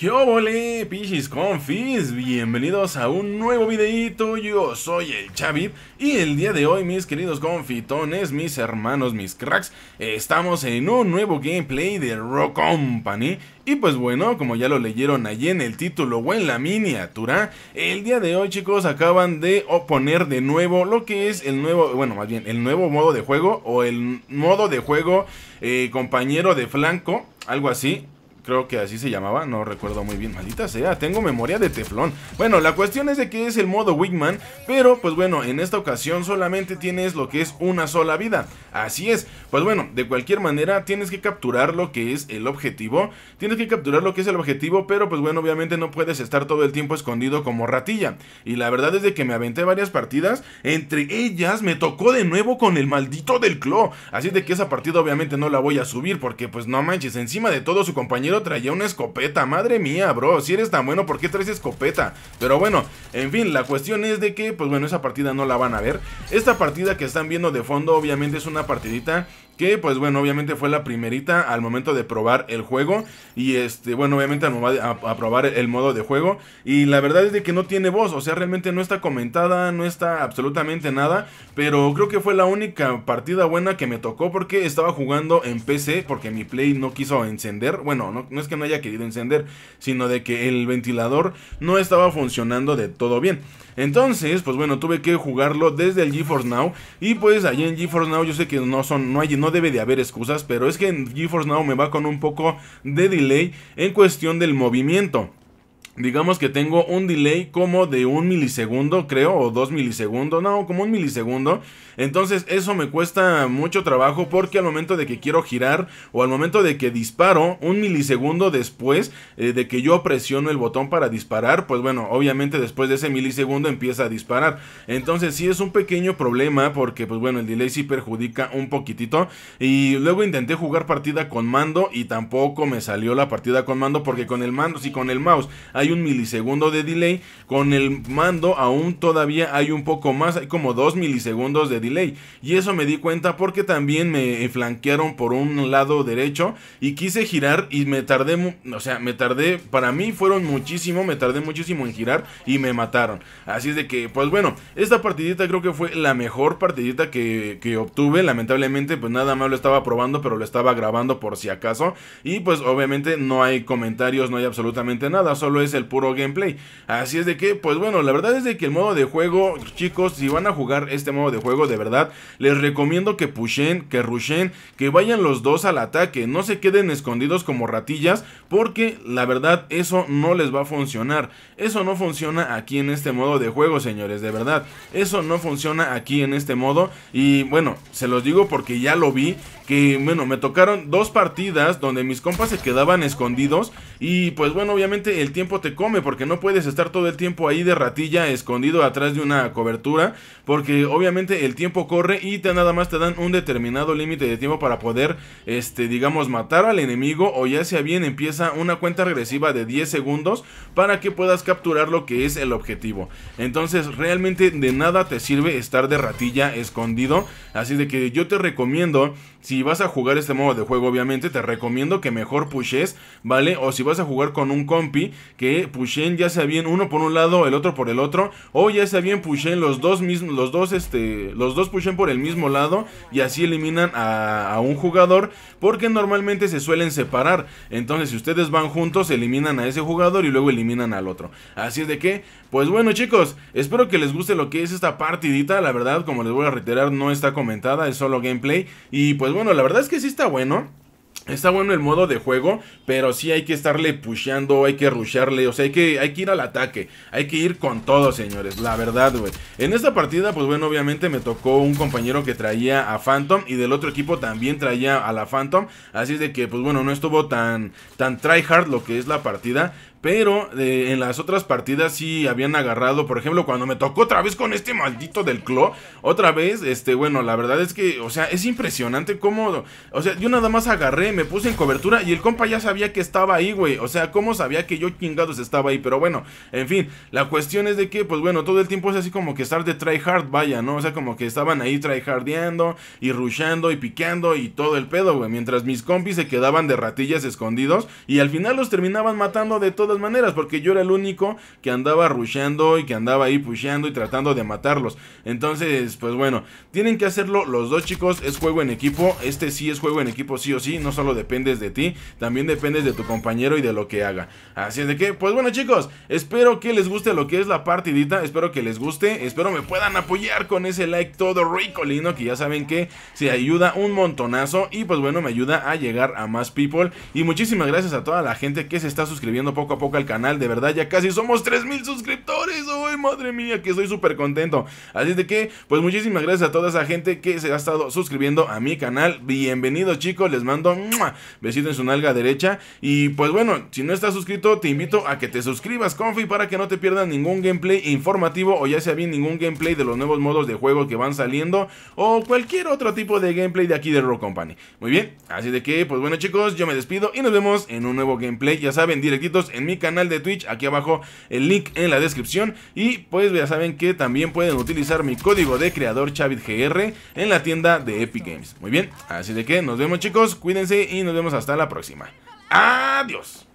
¿Qué obole, pichis confis? Bienvenidos a un nuevo videito, yo soy el Chavit y el día de hoy mis queridos confitones, mis hermanos, mis cracks, estamos en un nuevo gameplay de Rock Company y pues bueno, como ya lo leyeron allí en el título o en la miniatura, el día de hoy chicos acaban de oponer de nuevo lo que es el nuevo, bueno más bien, el nuevo modo de juego o el modo de juego eh, compañero de flanco, algo así Creo que así se llamaba, no recuerdo muy bien. Maldita sea, tengo memoria de teflón. Bueno, la cuestión es de que es el modo Wigman, pero pues bueno, en esta ocasión solamente tienes lo que es una sola vida. Así es, pues bueno, de cualquier manera tienes que capturar lo que es el objetivo. Tienes que capturar lo que es el objetivo, pero pues bueno, obviamente no puedes estar todo el tiempo escondido como ratilla. Y la verdad es de que me aventé varias partidas, entre ellas me tocó de nuevo con el maldito del Clo. Así de que esa partida obviamente no la voy a subir porque pues no manches, encima de todo su compañero traía una escopeta. Madre mía, bro. Si eres tan bueno, ¿por qué traes escopeta? Pero bueno, en fin, la cuestión es de que, pues bueno, esa partida no la van a ver. Esta partida que están viendo de fondo, obviamente, es una partidita que pues bueno, obviamente fue la primerita al momento de probar el juego y este, bueno, obviamente a, probar el modo de juego y la verdad es de que no tiene voz, o sea, realmente no está comentada, no está absolutamente nada, pero creo que fue la única partida buena que me tocó porque estaba jugando en PC porque mi Play no quiso encender, bueno, no, es que no haya querido encender, sino de que el ventilador no estaba funcionando de todo bien. Entonces, pues bueno, tuve que jugarlo desde el GeForce Now y pues allí en GeForce Now yo sé que no son no hay debe de haber excusas, pero es que en GeForce Now me va con un poco de delay en cuestión del movimiento digamos que tengo un delay como de un milisegundo, creo, o dos milisegundos, no, como un milisegundo. Entonces eso me cuesta mucho trabajo porque al momento de que quiero girar o al momento de que disparo, un milisegundo después eh, de que yo presiono el botón para disparar, pues bueno, obviamente después de ese milisegundo empieza a disparar. Entonces sí es un pequeño problema porque pues bueno, el delay sí perjudica un poquitito. Y luego intenté jugar partida con mando y tampoco me salió la partida con mando porque con el mando, sí, con el mouse hay un milisegundo de delay. Con el mando aún todavía hay un poco más, hay como dos milisegundos de delay. Y eso me di cuenta porque también me flanquearon por un lado derecho y quise girar y me tardé, o sea, me tardé, para mí fueron muchísimo, me tardé muchísimo en girar y me mataron. Así es de que, pues bueno, esta partidita creo que fue la mejor partidita que, que obtuve. Lamentablemente, pues nada más lo estaba probando, pero lo estaba grabando por si acaso. Y pues obviamente no hay comentarios, no hay absolutamente nada, solo es es el puro gameplay. Así es de que, pues bueno, la verdad es de que el modo de juego, chicos, si van a jugar este modo de juego, de verdad, les recomiendo que pushen, que rushen, que vayan los dos al ataque, no se queden escondidos como ratillas, porque la verdad eso no les va a funcionar. Eso no funciona aquí en este modo de juego, señores, de verdad. Eso no funciona aquí en este modo y bueno, se los digo porque ya lo vi, que bueno, me tocaron dos partidas donde mis compas se quedaban escondidos y pues bueno, obviamente el tiempo te come porque no puedes estar todo el tiempo ahí de ratilla escondido atrás de una cobertura porque obviamente el tiempo corre y te, nada más te dan un determinado límite de tiempo para poder, este, digamos, matar al enemigo o ya sea bien empieza una cuenta regresiva de 10 segundos para que puedas capturar lo que es el objetivo. Entonces realmente de nada te sirve estar de ratilla escondido, así de que yo te recomiendo, si vas a jugar este modo de juego obviamente, te recomiendo que mejor pushes, ¿vale? O si vas vas a jugar con un compi que pushen pues, ya sea bien uno por un lado, el otro por el otro, o ya sea bien pushen pues, los dos mismos, los dos este, los dos pushen por el mismo lado y así eliminan a, a un jugador porque normalmente se suelen separar. Entonces, si ustedes van juntos, eliminan a ese jugador y luego eliminan al otro. Así es de que, pues bueno, chicos, espero que les guste lo que es esta partidita, la verdad, como les voy a reiterar, no está comentada, es solo gameplay y pues bueno, la verdad es que sí está bueno. Está bueno el modo de juego, pero sí hay que estarle pusheando, hay que rushearle, o sea, hay que, hay que ir al ataque, hay que ir con todo, señores, la verdad, güey. En esta partida, pues bueno, obviamente me tocó un compañero que traía a Phantom y del otro equipo también traía a la Phantom, así de que, pues bueno, no estuvo tan, tan tryhard lo que es la partida, pero eh, en las otras partidas sí habían agarrado, por ejemplo, cuando me tocó otra vez con este maldito del Clo, otra vez, este, bueno, la verdad es que, o sea, es impresionante cómo, o sea, yo nada más agarré me puse en cobertura y el compa ya sabía que estaba ahí, güey. O sea, ¿cómo sabía que yo chingados estaba ahí? Pero bueno, en fin, la cuestión es de que, pues bueno, todo el tiempo es así como que estar de hard vaya, ¿no? O sea, como que estaban ahí tryhardeando y rushando y piqueando y todo el pedo, güey. Mientras mis compis se quedaban de ratillas escondidos y al final los terminaban matando de todas maneras porque yo era el único que andaba rushando y que andaba ahí pusheando y tratando de matarlos. Entonces, pues bueno, tienen que hacerlo los dos chicos. Es juego en equipo. Este sí es juego en equipo, sí o sí. No solo dependes de ti, también dependes de tu compañero y de lo que haga. Así es de que, pues bueno chicos, espero que les guste lo que es la partidita, espero que les guste, espero me puedan apoyar con ese like todo lindo que ya saben que se ayuda un montonazo y pues bueno, me ayuda a llegar a más people. Y muchísimas gracias a toda la gente que se está suscribiendo poco a poco al canal, de verdad ya casi somos 3000 suscriptores, hoy madre mía! Que estoy súper contento. Así es de que, pues muchísimas gracias a toda esa gente que se ha estado suscribiendo a mi canal, bienvenidos chicos, les mando un... Besito en su nalga derecha. Y pues bueno, si no estás suscrito, te invito a que te suscribas, Confi, para que no te pierdas ningún gameplay informativo o ya sea bien ningún gameplay de los nuevos modos de juego que van saliendo o cualquier otro tipo de gameplay de aquí de Rock Company. Muy bien, así de que, pues bueno, chicos, yo me despido y nos vemos en un nuevo gameplay. Ya saben, directitos en mi canal de Twitch, aquí abajo el link en la descripción. Y pues ya saben que también pueden utilizar mi código de creador ChavitGR en la tienda de Epic Games. Muy bien, así de que nos vemos, chicos, cuídense y nos vemos hasta la próxima. Adiós.